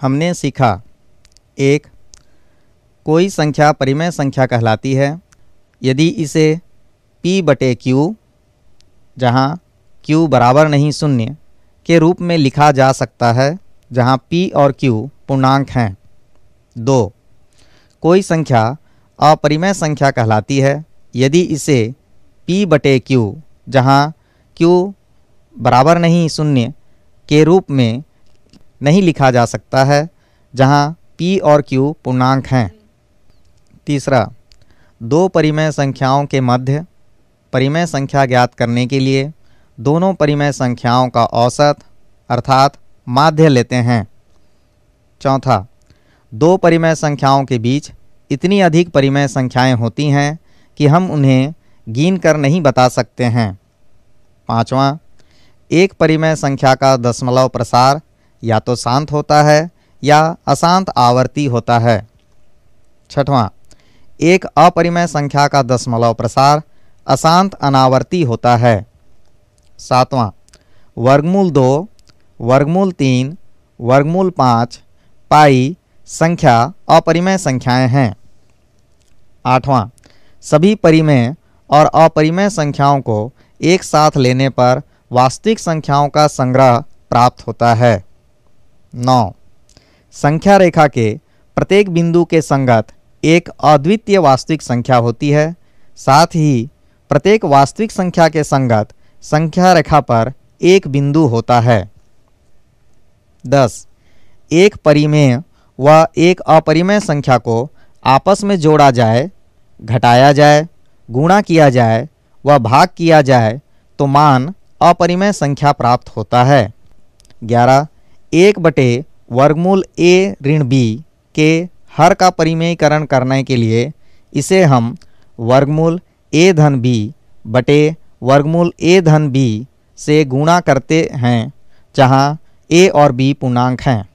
हमने सीखा एक कोई संख्या परिमेय संख्या कहलाती है यदि इसे p बटे क्यू जहाँ q बराबर नहीं शून्य के रूप में लिखा जा सकता है जहाँ p और q पूर्णांक हैं दो कोई संख्या अपरिमेय संख्या कहलाती है यदि इसे p बटे क्यू जहाँ q बराबर नहीं शून्य के रूप में नहीं लिखा जा सकता है जहाँ पी और क्यू पूर्णांक हैं तीसरा दो परिमेय संख्याओं के मध्य परिमेय संख्या ज्ञात करने के लिए दोनों परिमेय संख्याओं का औसत अर्थात माध्य लेते हैं चौथा दो परिमेय संख्याओं के बीच इतनी अधिक परिमेय संख्याएं होती हैं कि हम उन्हें गिन कर नहीं बता सकते हैं पाँचवा एक परिमेय संख्या का दशमलव प्रसार या तो शांत होता है या अशांत आवर्ती होता है छठवां एक अपरिमय संख्या का दशमलव प्रसार अशांत अनावर्ती होता है सातवां वर्गमूल दो वर्गमूल तीन वर्गमूल पाँच पाई संख्या अपरिमय संख्याएं हैं आठवां सभी परिमेय और अपरिमय संख्याओं को एक साथ लेने पर वास्तविक संख्याओं का संग्रह प्राप्त होता है नौ संख्या रेखा के प्रत्येक बिंदु के संगत एक अद्वितीय वास्तविक संख्या होती है साथ ही प्रत्येक वास्तविक संख्या के संगत संख्या रेखा पर एक बिंदु होता है दस एक परिमेय व एक अपरिमेय संख्या को आपस में जोड़ा जाए घटाया जाए गुणा किया जाए व भाग किया जाए तो मान अपरिमेय संख्या प्राप्त होता है ग्यारह एक बटे वर्गमूल ए ऋण बी के हर का परिमयीकरण करने के लिए इसे हम वर्गमूल ए धन बी बटे वर्गमूल ए धन बी से गुणा करते हैं जहाँ ए और बी पूर्णांक हैं